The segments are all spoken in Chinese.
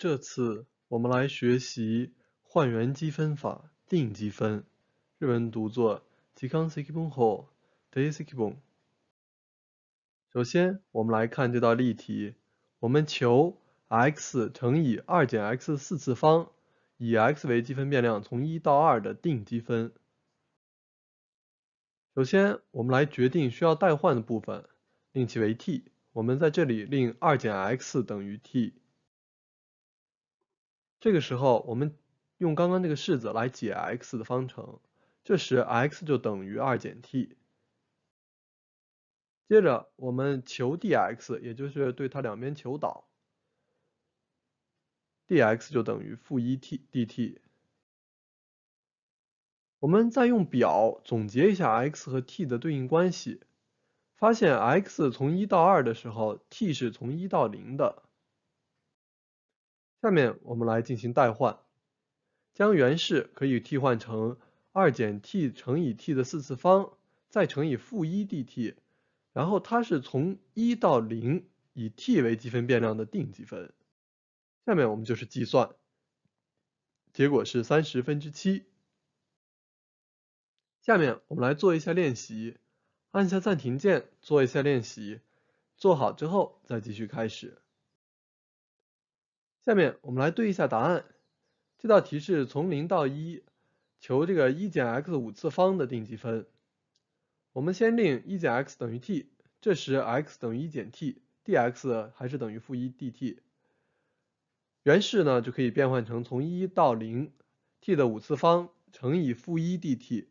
这次我们来学习换元积分法定积分，日文读作“吉康シケポンホデ首先，我们来看这道例题，我们求 x 乘以二减 x 四次方以 x 为积分变量从一到二的定积分。首先，我们来决定需要代换的部分，令其为 t，我们在这里令二减 x 等于 t。这个时候，我们用刚刚那个式子来解 x 的方程，这时 x 就等于二减 t。接着，我们求 dx，也就是对它两边求导，dx 就等于负一 t dt。我们再用表总结一下 x 和 t 的对应关系，发现 x 从一到二的时候，t 是从一到零的。下面我们来进行代换，将原式可以替换成二减 t 乘以 t 的四次方，再乘以负一 dt，然后它是从一到零以 t 为积分变量的定积分。下面我们就是计算，结果是三十分之七。下面我们来做一下练习，按下暂停键做一下练习，做好之后再继续开始。下面我们来对一下答案。这道题是从零到一求这个一减 x 五次方的定积分。我们先令一减 x 等于 t，这时 x 等于一减 t，dx 还是等于负一 dt。原式呢就可以变换成从一到零 t 的五次方乘以负一 dt。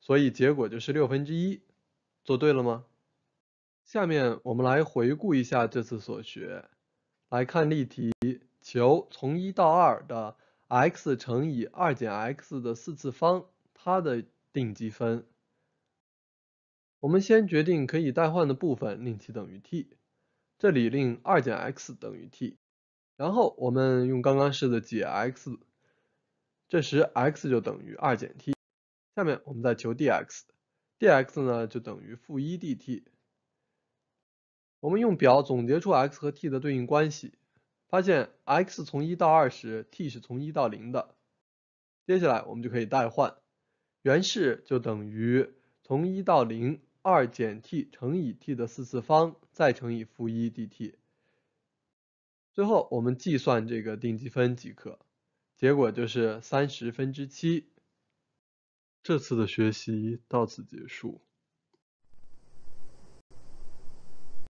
所以结果就是六分之一。做对了吗？下面我们来回顾一下这次所学。来看例题，求从一到二的 x 乘以二减 x 的四次方它的定积分。我们先决定可以代换的部分，令其等于 t，这里令二减 x 等于 t，然后我们用刚刚式的解 x，这时 x 就等于二减 t，下面我们再求 dx，dx 呢就等于负一 dt。我们用表总结出 x 和 t 的对应关系，发现 x 从一到二时，t 是从一到零的。接下来我们就可以代换，原式就等于从一到零二减 t 乘以 t 的四次方再乘以负一 dt。最后我们计算这个定积分即可，结果就是三十分之七。这次的学习到此结束。